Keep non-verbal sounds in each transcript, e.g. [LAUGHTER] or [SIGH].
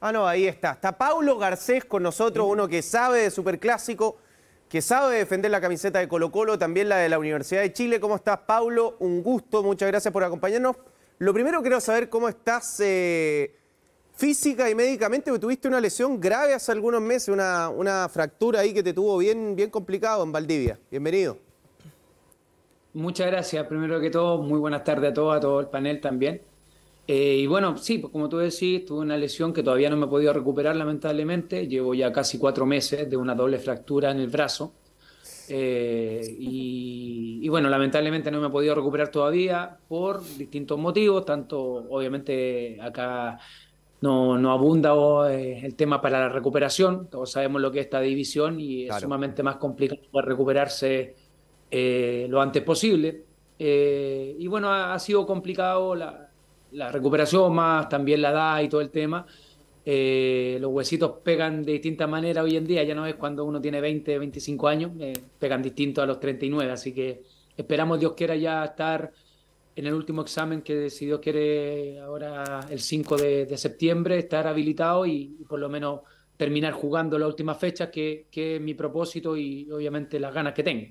Ah, no, ahí está. Está Paulo Garcés con nosotros, uno que sabe de Superclásico, que sabe defender la camiseta de Colo Colo, también la de la Universidad de Chile. ¿Cómo estás, Paulo? Un gusto, muchas gracias por acompañarnos. Lo primero quiero saber cómo estás eh, física y médicamente, porque tuviste una lesión grave hace algunos meses, una, fractura ahí que te tuvo bien, bien complicado en Valdivia. Bienvenido. Muchas gracias, primero que todo, muy buenas tardes a todos, a todo el panel también. Eh, y bueno, sí, pues, como tú decís, tuve una lesión que todavía no me he podido recuperar, lamentablemente. Llevo ya casi cuatro meses de una doble fractura en el brazo. Eh, y, bueno, lamentablemente no me he podido recuperar todavía por distintos motivos, tanto obviamente acá no, no abunda eh, el tema para la recuperación, todos sabemos lo que es esta división y es sumamente más complicado recuperarse lo antes posible. y bueno, ha, ha sido complicado la, la recuperación más, también la edad y todo el tema. Eh, los huesitos pegan de distinta manera hoy en día, ya no es cuando uno tiene 20, 25 años, eh, pegan distintos a los 39, así que esperamos Dios quiera ya estar en el último examen que si Dios quiere ahora el 5 de, septiembre, estar habilitado y, por lo menos terminar jugando la última fecha, que, que es mi propósito y obviamente las ganas que tengo.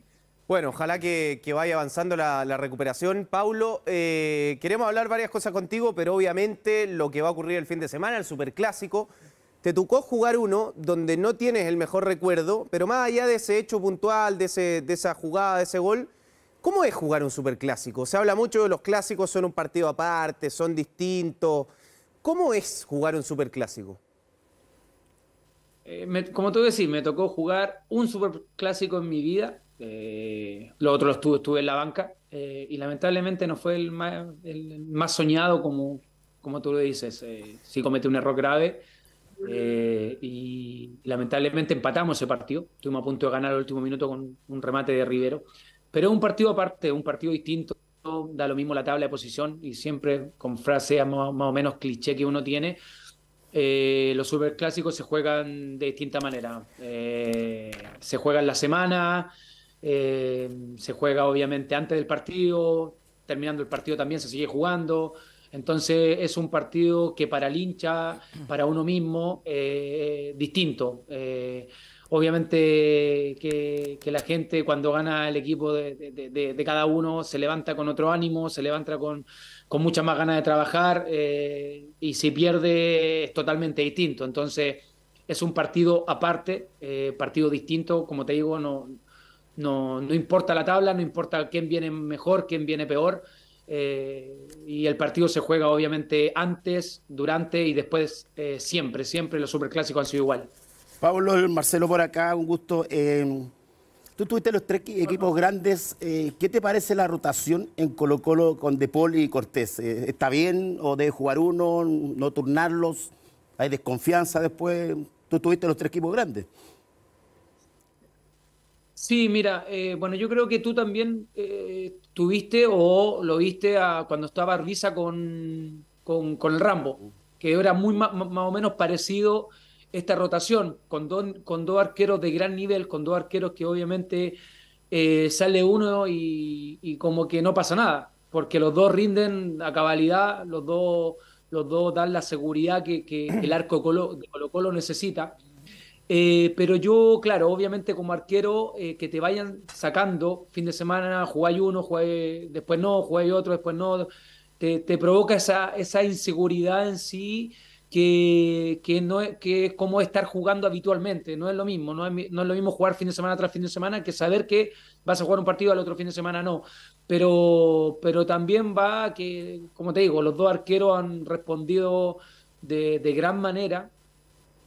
Bueno, ojalá que, vaya avanzando la, recuperación. Paulo, eh, queremos hablar varias cosas contigo, pero obviamente lo que va a ocurrir el fin de semana, el Superclásico, te tocó jugar uno donde no tienes el mejor recuerdo, pero más allá de ese hecho puntual, de, ese, esa jugada, de ese gol, ¿cómo es jugar un Superclásico? Se habla mucho de los clásicos, son un partido aparte, son distintos. ¿Cómo es jugar un Superclásico? Eh, como tú decís, me tocó jugar un Superclásico en mi vida eh, lo otro lo estuve, estuve en la banca eh, y lamentablemente no fue el más, más soñado como, como tú lo dices. si eh, sí comete un error grave eh, y lamentablemente empatamos ese partido. Estuvimos a punto de ganar el último minuto con un remate de Rivero. Pero es un partido aparte, un partido distinto. Da lo mismo la tabla de posición y siempre con frase más, o menos cliché que uno tiene. Eh, los superclásicos se juegan de distinta manera. se juegan la semana, eh, se juega obviamente antes del partido, terminando el partido también se sigue jugando, entonces es un partido que para el hincha, para uno mismo, eh, distinto. Eh, obviamente que, la gente cuando gana el equipo de, cada uno se levanta con otro ánimo, se levanta con, con muchas más ganas de trabajar y si pierde es totalmente distinto. Entonces es un partido aparte, partido distinto, como te digo, no, no, importa la tabla, no importa quién viene mejor, quién viene peor. Eh, y el partido se juega obviamente antes, durante y después eh, siempre, siempre los superclásicos han sido igual. Pablo Marcelo por acá, un gusto. Em, tú tuviste los tres equipos grandes. Eh, ¿Qué te parece la rotación en Colo Colo con De Paul y Cortés? ¿Está bien o debe jugar uno, no turnarlos? ¿Hay desconfianza después? Tú tuviste los tres equipos grandes. Sí, mira, eh, bueno, yo creo que tú también eh, tuviste o lo viste cuando estaba Risa con, con, el Rambo, que era muy más, o menos parecido esta rotación, con, con dos arqueros de gran nivel, con dos arqueros que obviamente eh, sale uno y, como que no pasa nada, porque los dos rinden a cabalidad, los dos, los dos dan la seguridad que, que, el arco Colo, de Colo Colo necesita. Eh, pero yo, claro, obviamente como arquero, eh, que te vayan sacando fin de semana, jugáis uno, después no, jugáis otro, después no, te, provoca esa, esa, inseguridad en sí que, que, no es, que es como estar jugando habitualmente, no es lo mismo, no es, no es lo mismo jugar fin de semana tras fin de semana que saber que vas a jugar un partido al otro fin de semana no. Pero, pero también va que, como te digo, los dos arqueros han respondido de, de gran manera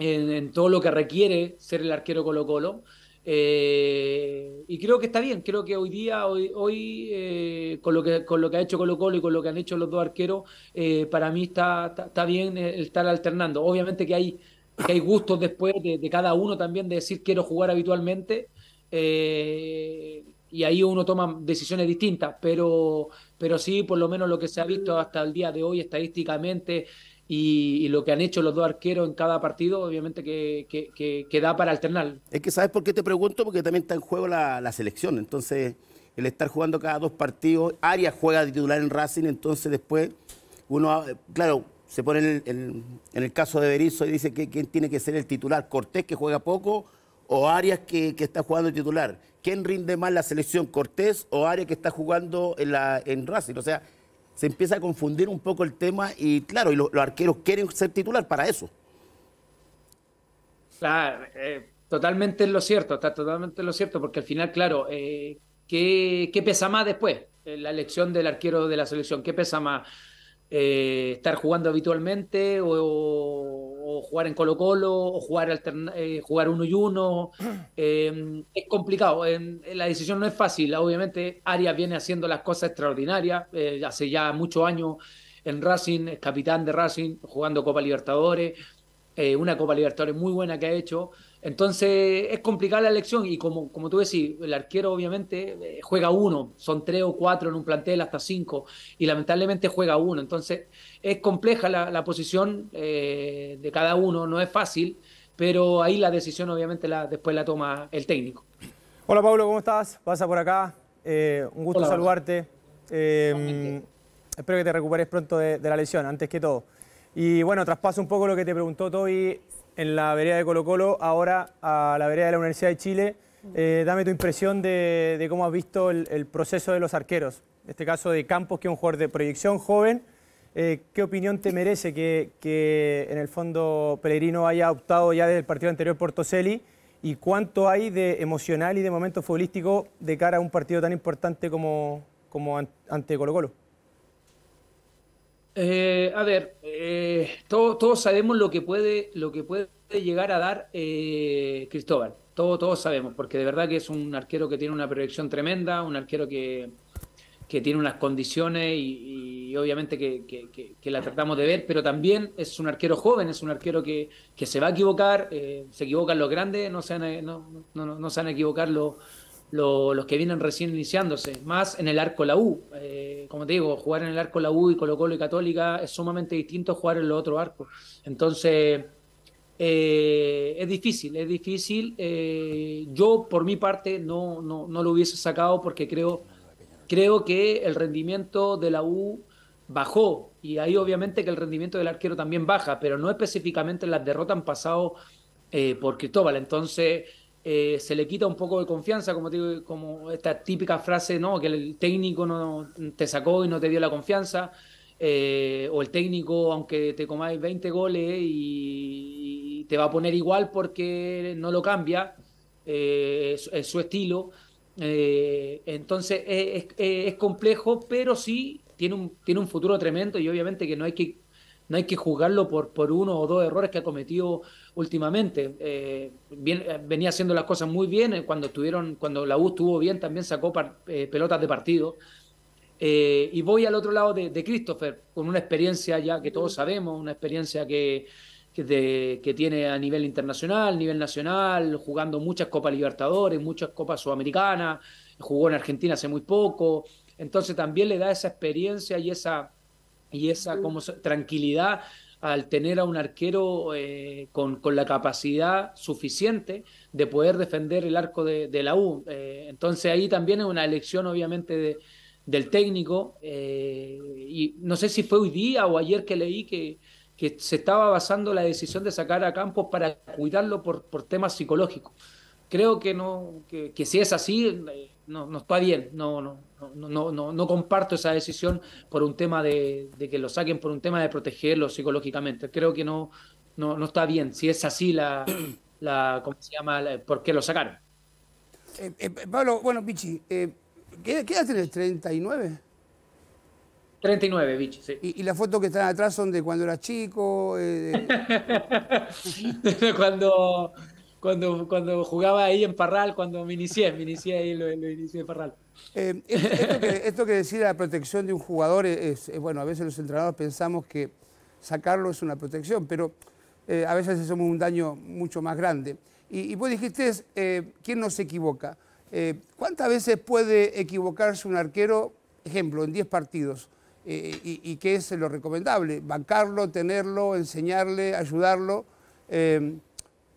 en, todo lo que requiere ser el arquero Colo Colo. Eh, y creo que está bien, creo que hoy día, hoy, hoy eh, con, lo que, con lo que ha hecho Colo Colo y con lo que han hecho los dos arqueros, eh, para mí está, bien estar alternando. Obviamente que hay, hay gustos después de, cada uno también de decir quiero jugar habitualmente. y ahí uno toma decisiones distintas, pero, pero sí, por lo menos lo que se ha visto hasta el día de hoy estadísticamente y, lo que han hecho los dos arqueros en cada partido, obviamente que, que, da para alternar. Es que sabes por qué te pregunto, porque también está en juego la, selección, entonces el estar jugando cada dos partidos, Arias juega de titular en Racing, entonces después uno, claro, se pone en el, caso de Berizzo y dice que quién tiene que ser el titular, Cortés que juega poco o Arias que, está jugando de titular. ¿Quién rinde más la selección, Cortés o Arias que está jugando en, la, en Racing? O sea, se empieza a confundir un poco el tema y claro, y los, arqueros quieren ser titular para eso. Claro, eh, totalmente es lo cierto, está totalmente lo cierto, porque al final, claro, eh, ¿qué, pesa más después? Eh, la elección del arquero de la selección, ¿qué pesa más? ¿Estar jugando habitualmente o, o jugar en Colo Colo, o jugar, eh, jugar uno y uno. [CLEARS THROAT] Em, es complicado, em, la decisión no es fácil. Obviamente Arias viene haciendo las cosas extraordinarias, eh, hace ya muchos años en Racing, es capitán de Racing, jugando Copa Libertadores, eh, una Copa Libertadores muy buena que ha hecho. Entonces es complicada la elección y como, como tú decís, el arquero obviamente eh, juega uno, son tres o cuatro en un plantel hasta cinco y lamentablemente juega uno. Entonces es compleja la, posición eh, de cada uno, no es fácil, pero ahí la decisión obviamente la, después la toma el técnico. Hola Pablo, ¿cómo estás? Pasa por acá, eh, un gusto saludarte. Em, espero que te recuperes pronto de, de la lesión, antes que todo. Y bueno, traspaso un poco lo que te preguntó Toby en la vereda de Colo Colo, ahora a la vereda de la Universidad de Chile. Eh, dame tu impresión de, cómo has visto el, proceso de los arqueros, en este caso de Campos, que es un jugador de proyección joven. Eh, ¿Qué opinión te merece que, en el fondo Pellegrino haya optado ya desde el partido anterior por Toselli? ¿Y cuánto hay de emocional y de momento futbolístico de cara a un partido tan importante como, como ante Colo Colo? Eh, a ver, eh, todos, todos sabemos lo que puede, lo que puede llegar a dar eh, Cristóbal. Todo, todos sabemos, porque de verdad que es un arquero que tiene una proyección tremenda, un arquero que, tiene unas condiciones y, obviamente que, que, la tratamos de ver, pero también es un arquero joven, es un arquero que, se va a equivocar, se equivocan los grandes, no se van a, no, no, no, se van a equivocar los los que vienen recién iniciándose, más en el arco la U. Eh, como te digo, jugar en el arco la U y Colo Colo y Católica es sumamente distinto jugar en los otros arcos. Entonces, eh, es difícil, es difícil. Eh, yo, por mi parte, no, no, lo hubiese sacado porque creo, creo que el rendimiento de la U bajó y ahí obviamente que el rendimiento del arquero también baja, pero no específicamente las derrotas han pasado por Cristóbal. Entonces, eh, se le quita un poco de confianza, como, te, como esta típica frase, ¿no? Que el técnico no te sacó y no te dio la confianza. Eh, o el técnico, aunque te comáis 20 goles y, te va a poner igual porque no lo cambia, eh, es, su estilo. entonces es, complejo, pero sí tiene un, tiene un futuro tremendo y obviamente que no hay que, no hay que juzgarlo por, por uno o dos errores que ha cometido últimamente. Eh, eh, venía haciendo las cosas muy bien. Eh, cuando, estuvieron, cuando la U estuvo bien, también sacó pelotas de partido. y voy al otro lado de, Christopher, con una experiencia ya que todos sabemos, una experiencia que, tiene a nivel internacional, nivel nacional, jugando muchas Copas Libertadores, muchas Copas Sudamericanas, jugó en Argentina hace muy poco. Entonces también le da esa experiencia y esa, y esa como, tranquilidad al tener a un arquero eh, con, la capacidad suficiente de poder defender el arco de, la U. Eh, entonces ahí también es una elección obviamente del técnico. Eh, y no sé si fue hoy día o ayer que leí que, que, se estaba basando la decisión de sacar a Campos para cuidarlo por, por temas psicológicos. Creo que no, que si es así, no, no está bien, no, no, no, no, no comparto esa decisión por un tema de, que lo saquen, por un tema de protegerlo psicológicamente. Creo que no, no, está bien. Si es así, la, [CLEARS THROAT] la ¿cómo se llama? ¿Por qué lo sacaron? Eh, eh, Pablo, bueno, Vichy, eh, ¿qué, edad tenés? ¿39? 39, Vichy, sí. ¿Y, ¿Y, las fotos que están atrás son de cuando eras chico? de... [LAUGHS] cuando, cuando, cuando jugaba ahí en Parral, cuando me inicié, me inicié ahí, lo, lo inicié en Parral. Eh, esto, que, esto, que, decir la protección de un jugador es, bueno, a veces los entrenadores pensamos que sacarlo es una protección, pero eh, a veces hacemos un daño mucho más grande. Y, vos dijiste, eh, ¿quién no se equivoca? ¿Cuántas veces puede equivocarse un arquero, ejemplo, en 10 partidos? Y, y, qué es lo recomendable? Bancarlo, tenerlo, enseñarle, ayudarlo.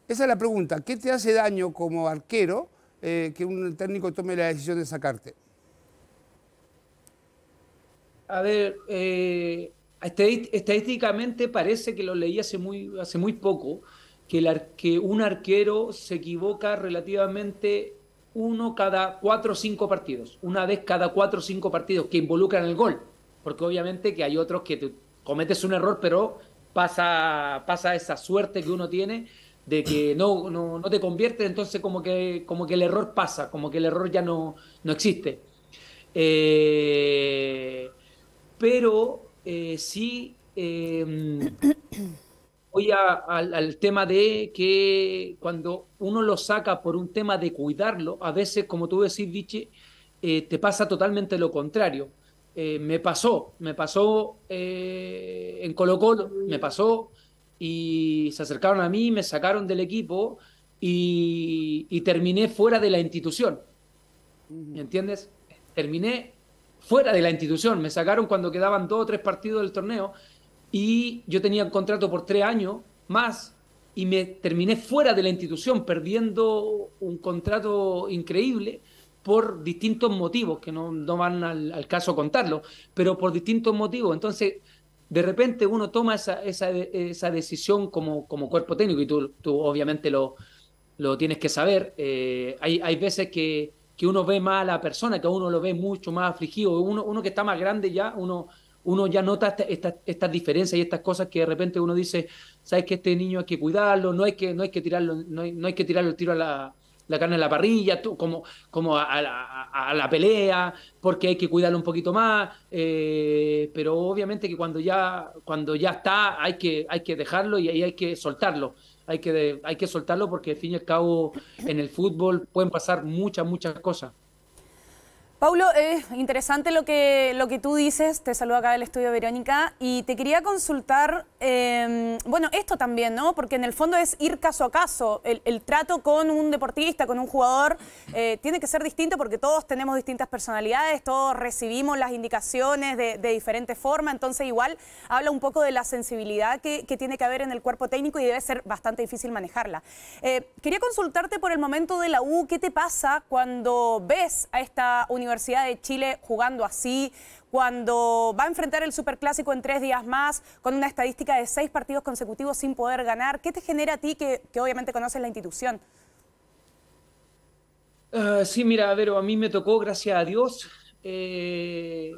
Esa es la pregunta. ¿Qué te hace daño como arquero eh, que un técnico tome la decisión de sacarte? A ver, eh, estadísticamente parece que lo leí hace muy, hace muy poco, que, un arquero se equivoca relativamente uno cada cuatro o cinco partidos, una vez cada cuatro o cinco partidos que involucran el gol, porque obviamente que hay otros que cometes un error, pero pasa, pasa esa suerte que uno tiene de que no, no, te conviertes, entonces como que, como que el error pasa, como que el error ya no, no existe. Eh, pero eh, sí em, voy al, al, tema de que cuando uno lo saca por un tema de cuidarlo, a veces, como tú decís, Vichy, eh, te pasa totalmente lo contrario. me pasó, me pasó en Colo Colo, me pasó y se acercaron a mí, me sacaron del equipo y, terminé fuera de la institución. ¿Me entiendes? Terminé fuera de la institución. Me sacaron cuando quedaban dos o tres partidos del torneo y yo tenía un contrato por tres años más y me terminé fuera de la institución perdiendo un contrato increíble por distintos motivos, que no, no van al, caso contarlo, pero por distintos motivos. Entonces, de repente uno toma esa, esa decisión como, como, cuerpo técnico y tú, tú obviamente lo, lo, tienes que saber. Eh, hay, hay, veces que, uno ve más a la persona, que uno lo ve mucho más afligido. Uno, uno que está más grande ya, uno, uno ya nota estas diferencias y estas cosas que de repente uno dice, sabes que este niño hay que cuidarlo, no hay que, no hay que, tirarlo, no hay, no hay que tirarlo el tiro a la, la carne en la parrilla, tú, como, como a, la pelea, porque hay que cuidarlo un poquito más, eh, pero obviamente que cuando ya, cuando ya está hay que, hay que dejarlo y ahí hay que soltarlo. Hay que, hay que soltarlo porque al fin y al cabo en el fútbol pueden pasar muchas, muchas cosas. Paulo, es interesante lo que, lo que tú dices, te saludo acá del estudio Verónica, y te quería consultar, em, bueno, esto también, ¿no? Porque en el fondo es ir caso a caso, el, trato con un deportista, con un jugador, eh, tiene que ser distinto porque todos tenemos distintas personalidades, todos recibimos las indicaciones de, de diferente forma, entonces igual habla un poco de la sensibilidad que, que, tiene que haber en el cuerpo técnico y debe ser bastante difícil manejarla. Eh, quería consultarte por el momento de la U, ¿qué te pasa cuando ves a esta universidad? Universidad de Chile jugando así, cuando va a enfrentar el Superclásico en tres días más, con una estadística de seis partidos consecutivos sin poder ganar. ¿Qué te genera a ti, que, obviamente conoces la institución? Ah, sí, mira, a ver, a mí me tocó, gracias a Dios. Eh,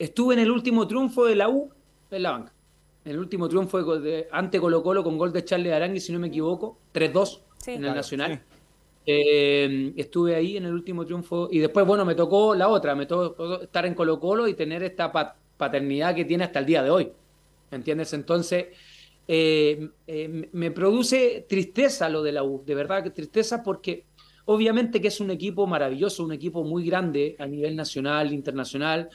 estuve en el último triunfo de la U en la banca. El último triunfo de, ante Colo Colo con gol de Charles Arangui, si no me equivoco, 3-2 en el Nacional. Eh, estuve ahí en el último triunfo y después, bueno, me tocó la otra, me tocó estar en Colo Colo y tener esta paternidad que tiene hasta el día de hoy. ¿Me entiendes? Entonces, eh, eh, me produce tristeza lo de la U, de verdad que tristeza porque obviamente que es un equipo maravilloso, un equipo muy grande a nivel nacional, internacional,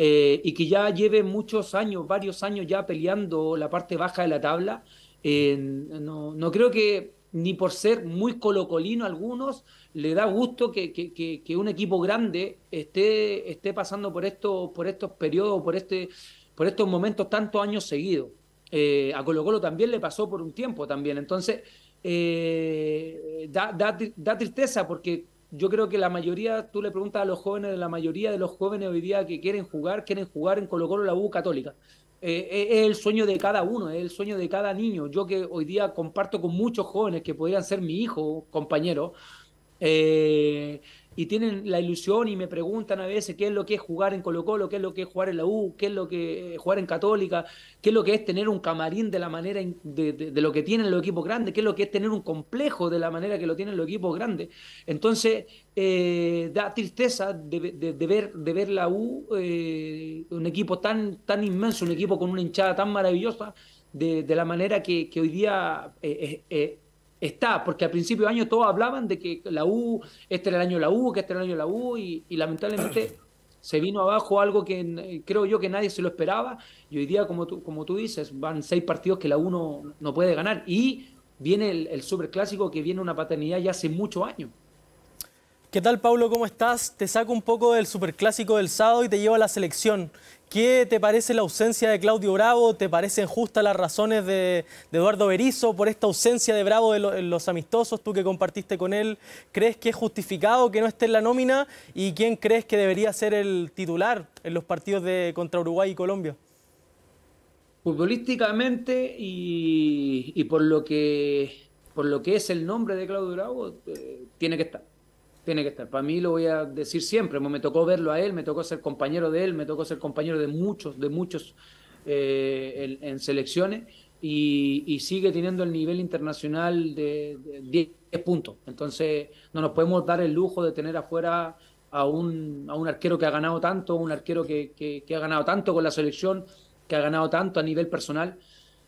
y que ya lleve muchos años, varios años ya peleando la parte baja de la tabla. No, no creo que ni por ser muy colocolino algunos, le da gusto que, que, un equipo grande esté, esté pasando por, esto, por estos periodos, por, este, por estos momentos tantos años seguidos. Eh, a Colo Colo también le pasó por un tiempo también, entonces eh, da, da, da, tristeza porque yo creo que la mayoría, tú le preguntas a los jóvenes, la mayoría de los jóvenes hoy día que quieren jugar, quieren jugar en Colo Colo la U Católica. Eh, eh, es el sueño de cada uno, es el sueño de cada niño. Yo que hoy día comparto con muchos jóvenes que podrían ser mi hijo, compañero, eh, y tienen la ilusión y me preguntan a veces qué es lo que es jugar en Colo Colo, qué es lo que es jugar en la U, qué es lo que es eh, jugar en Católica, qué es lo que es tener un camarín de la manera de, lo que tienen los equipos grandes, qué es lo que es tener un complejo de la manera que lo tienen los equipos grandes. Entonces, eh, da tristeza de, ver, de ver la U, eh, un equipo tan, tan inmenso, un equipo con una hinchada tan maravillosa, de, la manera que, hoy día... es está, porque al principio de año todos hablaban de que la U, este era el año de la U, que este era el año de la U, y, lamentablemente [CLEARS THROAT] se vino abajo algo que creo yo que nadie se lo esperaba, y hoy día, como tú, como tú dices, van seis partidos que la U no, puede ganar, y viene el, el superclásico que viene una paternidad ya hace muchos años. ¿Qué tal, Pablo? ¿Cómo estás? Te saco un poco del superclásico del sábado y te llevo a la selección. ¿Qué te parece la ausencia de Claudio Bravo? ¿Te parecen justas las razones de, Eduardo Berizzo por esta ausencia de Bravo de, los amistosos, tú que compartiste con él? ¿Crees que es justificado que no esté en la nómina? ¿Y quién crees que debería ser el titular en los partidos de, contra Uruguay y Colombia? Futbolísticamente y, por, lo que, por lo que es el nombre de Claudio Bravo, eh, tiene que estar tiene que estar. Para mí lo voy a decir siempre, me tocó verlo a él, me tocó ser compañero de él, me tocó ser compañero de muchos, de muchos eh, en, selecciones y, sigue teniendo el nivel internacional de, 10 puntos. Entonces no nos podemos dar el lujo de tener afuera a un, a un arquero que ha ganado tanto, un arquero que, ha ganado tanto con la selección, que ha ganado tanto a nivel personal.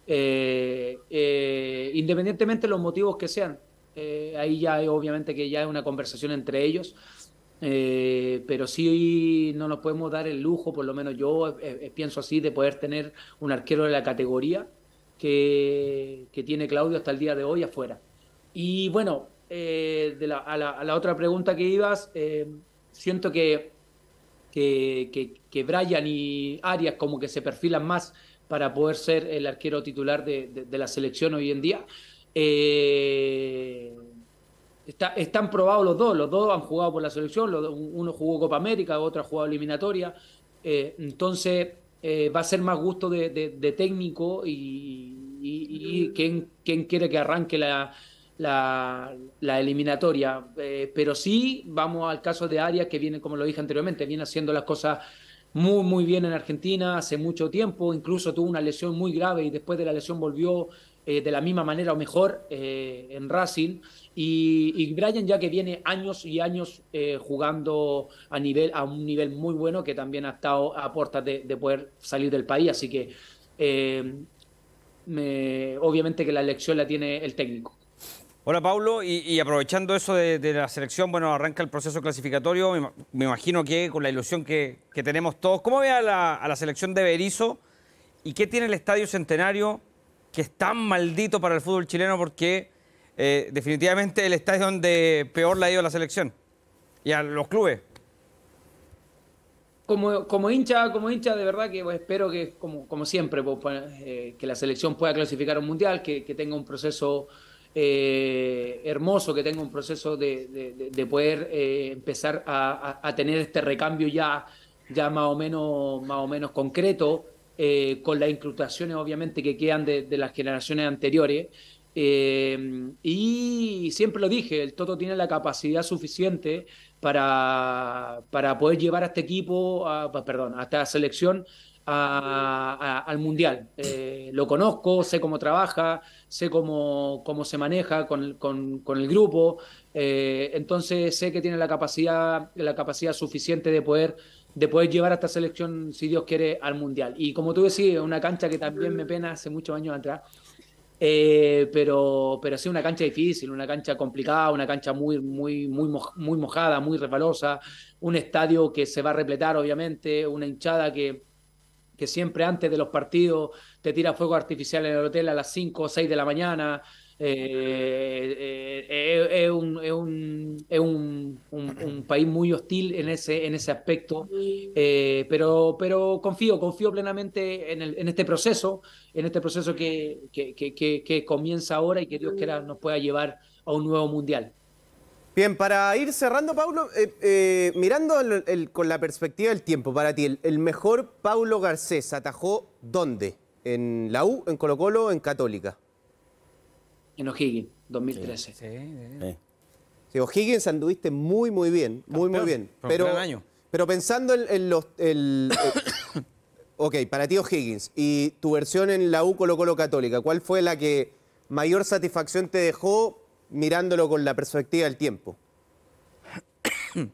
Eh, eh, independientemente de los motivos que sean, eh, ahí ya obviamente que ya es una conversación entre ellos. Eh, pero sí no nos podemos dar el lujo, por lo menos yo eh, pienso así, de poder tener un arquero de la categoría que, tiene Claudio hasta el día de hoy afuera. Y bueno, a, la, otra pregunta que ibas, siento que, que, Brian y Arias como que se perfilan más para poder ser el arquero titular de, la selección hoy en día. Eh, están probados los dos, los dos han jugado por la selección, uno jugó Copa América, otro ha jugado eliminatoria. Eh, entonces eh, va a ser más gusto de, técnico y, quién, quiere que arranque la, la eliminatoria. pero sí, vamos al caso de Arias, que viene, como lo dije anteriormente, viene haciendo las cosas muy, muy bien en Argentina hace mucho tiempo, incluso tuvo una lesión muy grave y después de la lesión volvió eh, de la misma manera o mejor eh, en Racing. Y, Brian ya que viene años y años eh, jugando a, nivel, a un nivel muy bueno que también ha estado a puertas de, poder salir del país. Así que obviamente que la elección la tiene el técnico. Hola Pablo y, aprovechando eso de, la selección, bueno, arranca el proceso clasificatorio, me, imagino que con la ilusión que, tenemos todos, ¿cómo ve a la, selección de Berizzo y qué tiene el Estadio Centenario que es tan maldito para el fútbol chileno porque eh, definitivamente el estadio donde peor le ha ido a la selección y a los clubes? Como, como, hincha, como hincha, de verdad que espero que, como, como siempre, eh, que la selección pueda clasificar a un mundial, que, que tenga un proceso eh, hermoso que tenga un proceso de, poder eh, empezar a, tener este recambio ya, ya más, o menos, más o menos concreto, eh, con las incrustaciones obviamente que quedan de, las generaciones anteriores. y siempre lo dije, el Toto tiene la capacidad suficiente para, para poder llevar a este equipo, perdón, a esta selección al Mundial. Eh, lo conozco, sé cómo trabaja, sé cómo, cómo se maneja con, el grupo, eh, entonces sé que tiene la capacidad, la capacidad suficiente de poder, de poder llevar a esta selección, si Dios quiere, al Mundial. Y como tú decís, una cancha que también me pena hace muchos años atrás. Eh, pero pero sí una cancha difícil, una cancha complicada, una cancha muy muy muy muy mojada, muy resbalosa, un estadio que se va a repletar obviamente, una hinchada que, que siempre antes de los partidos te tira fuego artificial en el hotel a las 5 o 6 de la mañana. es un, país muy hostil en ese, en ese aspecto, eh, pero, pero confío, confío plenamente en, este proceso, en este proceso que, que, que, comienza ahora y que Dios quiera nos pueda llevar a un nuevo mundial. Bien, para ir cerrando, Paulo, eh, eh, mirando con la perspectiva del tiempo para ti, el, mejor Paulo Garcés atajó dónde? ¿En la U, en Colo Colo, en Católica? En O'Higgins, 2013. Sí, O'Higgins anduviste muy, muy bien, muy, muy bien. Pero, pensando en, en los... Eh, [COUGHS] ok, para ti O'Higgins, y tu versión en la U Colo Colo Católica, ¿cuál fue la que mayor satisfacción te dejó mirándolo con la perspectiva del tiempo? [COUGHS]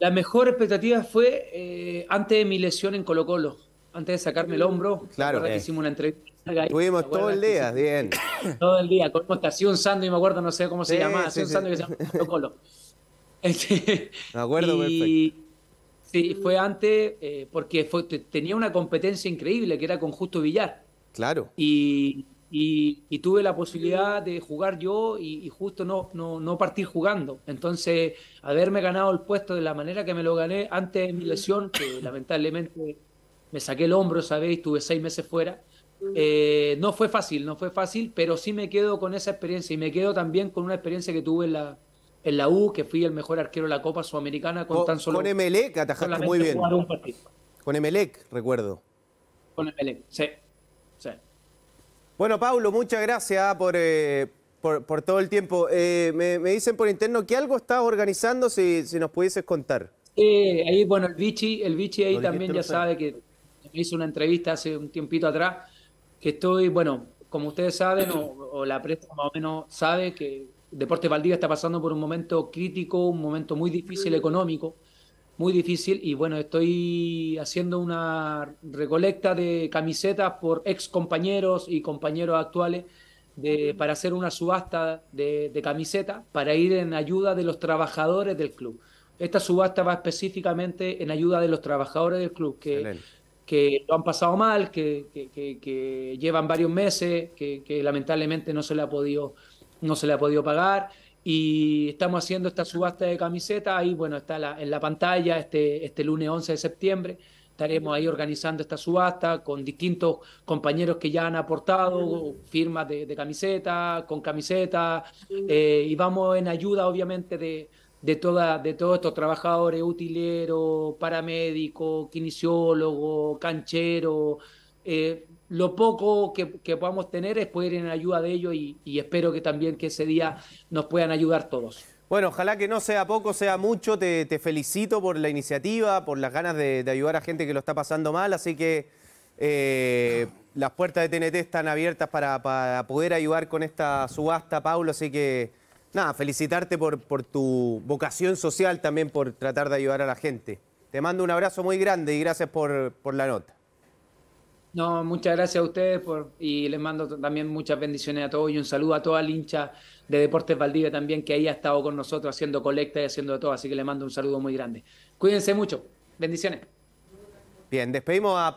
La mejor expectativa fue eh, antes de mi lesión en Colo Colo, antes de sacarme el hombro. Claro. Eh. hicimos una entrevista. Tuvimos [COUGHS] todo el día, bien. Todo el día, comimos hasta un sándwich, me acuerdo, no sé cómo se llama. llamaba, un sándwich que se llama [LAUGHS] Colo Colo. Este, [LAUGHS] me acuerdo, perfecto. Sí, fue antes eh, porque tenía una competencia increíble que era con Justo Villar. Claro. Y y, tuve la posibilidad de jugar yo y, justo no, no, partir jugando. Entonces, haberme ganado el puesto de la manera que me lo gané antes de mi lesión, que lamentablemente me saqué el hombro, ¿sabéis? estuve seis meses fuera. Eh, no fue fácil, no fue fácil, pero sí me quedo con esa experiencia y me quedo también con una experiencia que tuve en la, en la U, que fui el mejor arquero de la Copa Sudamericana con, tan solo... Con Emelec atajaste muy bien. con Emelec, recuerdo. Con Emelec, sí. Bueno, Paulo, muchas gracias ah, eh, por, por, todo el tiempo. Eh, me, dicen por interno que algo estás organizando, si, si, nos pudieses contar. Eh, ahí, bueno, el Vichy, el ahí también ya sabe que me hizo una entrevista hace un tiempito atrás, que estoy, bueno, como ustedes saben, o, la prensa más o menos sabe, que Deportes Valdivia está pasando por un momento crítico, un momento muy difícil económico muy difícil y bueno, estoy haciendo una recolecta de camisetas por ex compañeros y compañeros actuales para hacer una subasta de, camisetas para ir en ayuda de los trabajadores del club. Esta subasta va específicamente en ayuda de los trabajadores del club que, que lo han pasado mal, que, que llevan varios meses, que, lamentablemente no se le ha podido, no se le ha podido pagar y estamos haciendo esta subasta de camisetas. Ahí, bueno, está la, en la pantalla este, este lunes 11 de septiembre. Estaremos ahí organizando esta subasta con distintos compañeros que ya han aportado firmas de, de camisetas, con camisetas, eh, y vamos en ayuda, obviamente, de, de, toda, de todos estos trabajadores, utileros, paramédicos, kinesiólogos, cancheros. Eh, lo poco que, podamos tener es poder ir en ayuda de ellos y, espero que también que ese día nos puedan ayudar todos. Bueno, ojalá que no sea poco, sea mucho. Te, felicito por la iniciativa, por las ganas de, ayudar a gente que lo está pasando mal. Así que eh, las puertas de TNT están abiertas para, poder ayudar con esta subasta, Paulo. Así que nada, felicitarte por, tu vocación social también, por tratar de ayudar a la gente. Te mando un abrazo muy grande y gracias por la nota. No, muchas gracias a ustedes por, y les mando también muchas bendiciones a todos y un saludo a toda la hincha de Deportes Valdivia también que ahí ha estado con nosotros haciendo colecta y haciendo todo, así que les mando un saludo muy grande. Cuídense mucho, bendiciones. Bien, despedimos a...